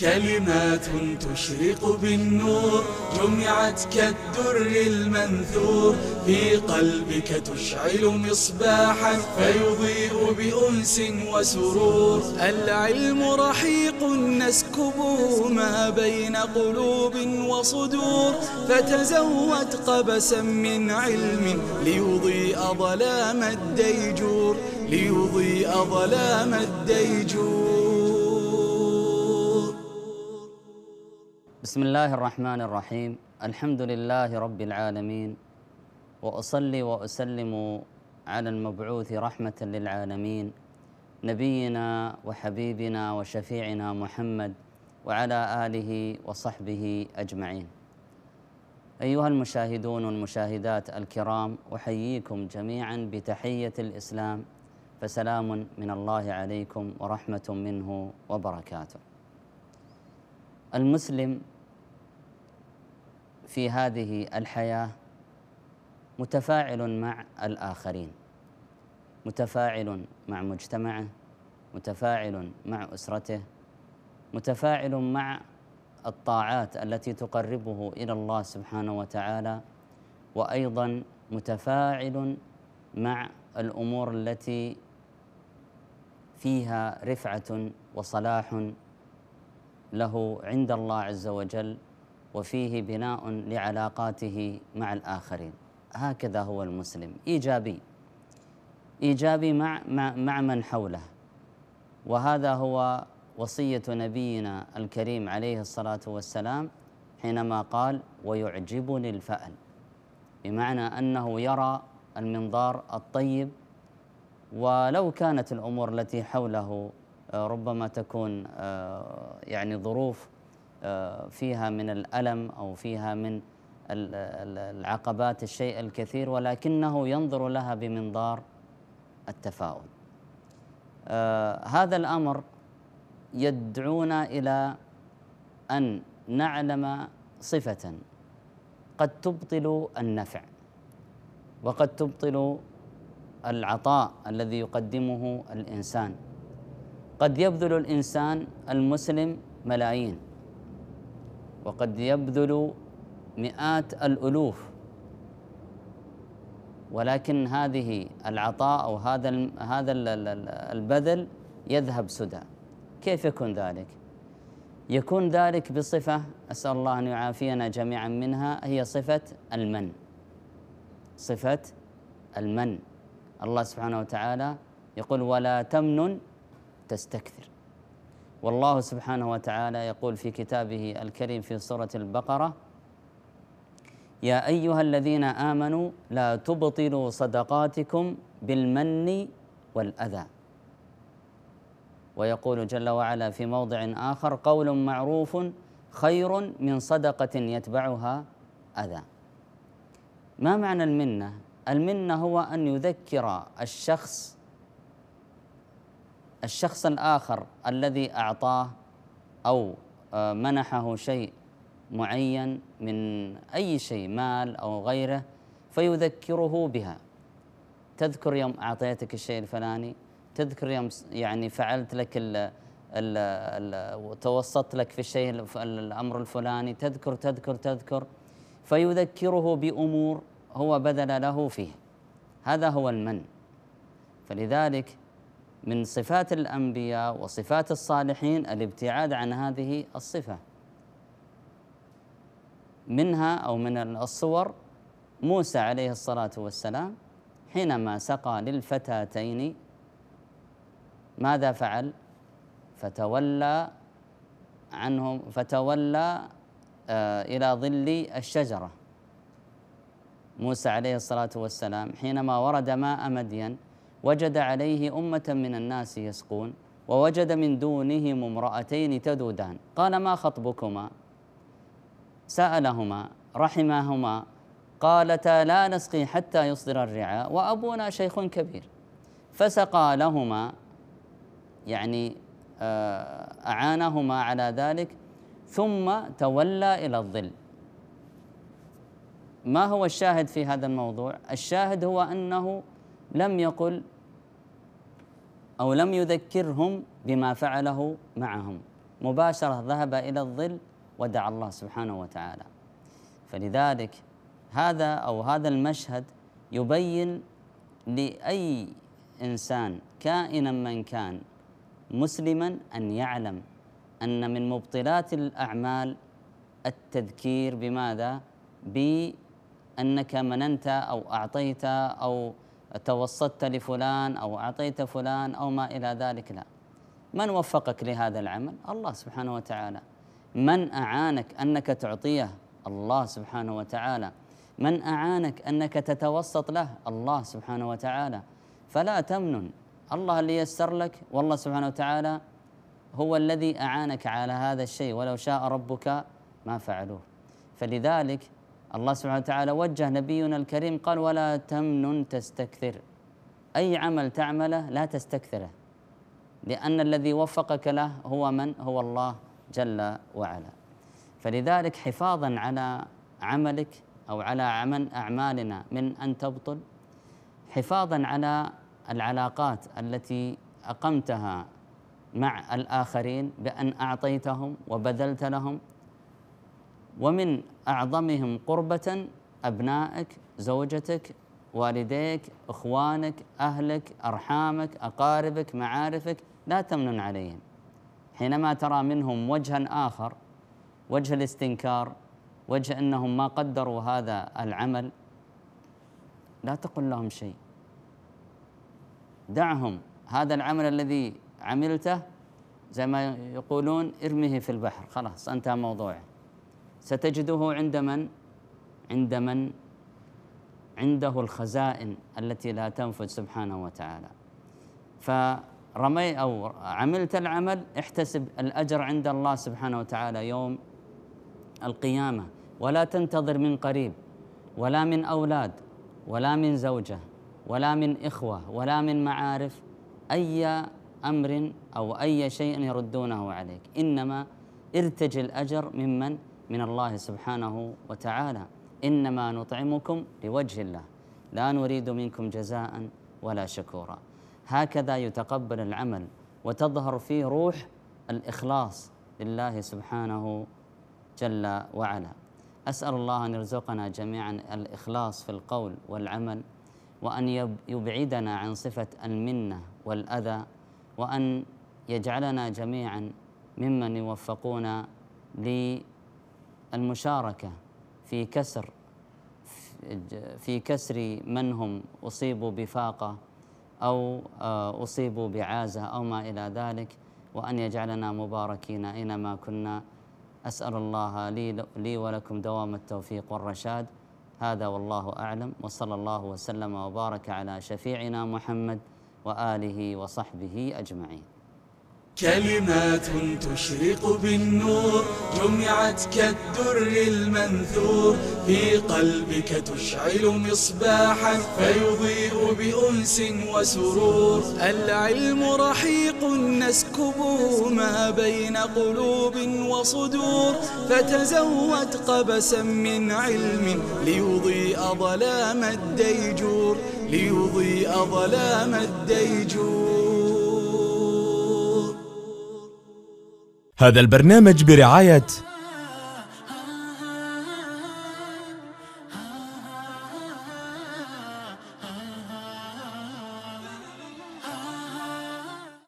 كلمات تشرق بالنور جمعت كالدر المنثور في قلبك تشعل مصباحا فيضيء بأنس وسرور العلم رحيق نسكبه ما بين قلوب وصدور فتزود قبسا من علم ليضيء ظلام الديجور ليضيء ظلام الديجور بسم الله الرحمن الرحيم الحمد لله رب العالمين وأصلي وأسلم على المبعوث رحمة للعالمين نبينا وحبيبنا وشفيعنا محمد وعلى آله وصحبه أجمعين أيها المشاهدون والمشاهدات الكرام أحييكم جميعا بتحية الإسلام فسلام من الله عليكم ورحمة منه وبركاته المسلم في هذه الحياه متفاعل مع الاخرين متفاعل مع مجتمعه متفاعل مع اسرته متفاعل مع الطاعات التي تقربه الى الله سبحانه وتعالى وايضا متفاعل مع الامور التي فيها رفعه وصلاح له عند الله عز وجل وفيه بناء لعلاقاته مع الآخرين هكذا هو المسلم إيجابي إيجابي مع, مع, مع من حوله وهذا هو وصية نبينا الكريم عليه الصلاة والسلام حينما قال ويعجبني الفأل بمعنى أنه يرى المنظار الطيب ولو كانت الأمور التي حوله آه، ربما تكون آه، يعني ظروف آه، فيها من الألم أو فيها من العقبات الشيء الكثير ولكنه ينظر لها بمنظار التفاؤل آه، هذا الأمر يدعونا إلى أن نعلم صفة قد تبطل النفع وقد تبطل العطاء الذي يقدمه الإنسان قد يبذل الإنسان المسلم ملايين وقد يبذل مئات الألوف ولكن هذه العطاء أو هذا هذا البذل يذهب سدى كيف يكون ذلك؟ يكون ذلك بصفة أسأل الله أن يعافينا جميعا منها هي صفة المن صفة المن الله سبحانه وتعالى يقول ولا تمنن تستكثر والله سبحانه وتعالى يقول في كتابه الكريم في سورة البقرة يا أيها الذين آمنوا لا تبطلوا صدقاتكم بالمن والأذى ويقول جل وعلا في موضع آخر قول معروف خير من صدقة يتبعها أذى ما معنى المنة؟ المنة هو أن يذكر الشخص الشخص الآخر الذي أعطاه أو آه، منحه شيء معين من أي شيء مال أو غيره فيذكره بها تذكر يوم أعطيتك الشيء الفلاني تذكر يوم يعني فعلت لك الـ الـ الـ توسطت لك في الشيء الأمر الفلاني تذكر تذكر تذكر فيذكره بأمور هو بذل له فيه هذا هو المن فلذلك من صفات الأنبياء وصفات الصالحين الابتعاد عن هذه الصفة منها أو من الصور موسى عليه الصلاة والسلام حينما سقى للفتاتين ماذا فعل فتولى عنهم فتولى آه، إلى ظل الشجرة موسى عليه الصلاة والسلام حينما ورد ماء مدين وجد عليه أمة من الناس يسقون ووجد من دونهم امرأتين تذودان قال ما خطبكما سألهما رحمهما قالتا لا نسقي حتى يصدر الرعاء وأبونا شيخ كبير فسقى لهما يعني آه، أعانهما على ذلك ثم تولى إلى الظل ما هو الشاهد في هذا الموضوع؟ الشاهد هو أنه لم يقل أو لم يذكرهم بما فعله معهم مباشرة ذهب إلى الظل ودعا الله سبحانه وتعالى فلذلك هذا أو هذا المشهد يبين لأي إنسان كائنا من كان مسلما أن يعلم أن من مبطلات الأعمال التذكير بماذا؟ بأنك مننت أو أعطيت أو توسطت لفلان أو أعطيت فلان أو ما إلى ذلك لا من وفقك لهذا العمل الله سبحانه وتعالى من أعانك أنك تعطيه الله سبحانه وتعالى من أعانك أنك تتوسط له الله سبحانه وتعالى فلا تمنن الله اللي يسر لك والله سبحانه وتعالى هو الذي أعانك على هذا الشيء ولو شاء ربك ما فعلوه فلذلك الله سبحانه وتعالى وجه نبينا الكريم قال ولا تمنن تستكثر أي عمل تعمله لا تستكثره لأن الذي وفقك له هو من؟ هو الله جل وعلا فلذلك حفاظا على عملك أو على عمل أعمالنا من أن تبطل حفاظا على العلاقات التي أقمتها مع الآخرين بأن أعطيتهم وبذلت لهم ومن أعظمهم قربة أبنائك زوجتك والديك إخوانك أهلك أرحامك أقاربك معارفك لا تمنن عليهم حينما ترى منهم وجها آخر وجه الاستنكار وجه أنهم ما قدروا هذا العمل لا تقل لهم شيء دعهم هذا العمل الذي عملته زي ما يقولون ارمه في البحر خلاص انتهى موضوعه ستجده عند من عند من عنده الخزائن التي لا تنفذ سبحانه وتعالى فرمي أو عملت العمل احتسب الأجر عند الله سبحانه وتعالى يوم القيامة ولا تنتظر من قريب ولا من أولاد ولا من زوجة ولا من إخوة ولا من معارف أي أمر أو أي شيء يردونه عليك إنما ارتجي الأجر ممن من الله سبحانه وتعالى إنما نطعمكم لوجه الله لا نريد منكم جزاء ولا شكورا هكذا يتقبل العمل وتظهر فيه روح الإخلاص لله سبحانه جل وعلا أسأل الله أن يرزقنا جميعا الإخلاص في القول والعمل وأن يبعدنا عن صفة المنة والأذى وأن يجعلنا جميعا ممن يوفقون لي المشاركة في كسر في كسر من هم أصيبوا بفاقة أو آه، أصيبوا بعازة أو ما إلى ذلك وأن يجعلنا مباركين أينما كنا أسأل الله لي, لي ولكم دوام التوفيق والرشاد هذا والله أعلم وصلى الله وسلم وبارك على شفيعنا محمد وآله وصحبه أجمعين كلمات تشرق بالنور جمعت كالدر المنثور في قلبك تشعل مصباحا فيضيء بأنس وسرور العلم رحيق نسكبه ما بين قلوب وصدور فتزود قبسا من علم ليضيء ظلام الديجور ليضيء ظلام الديجور هذا البرنامج برعاية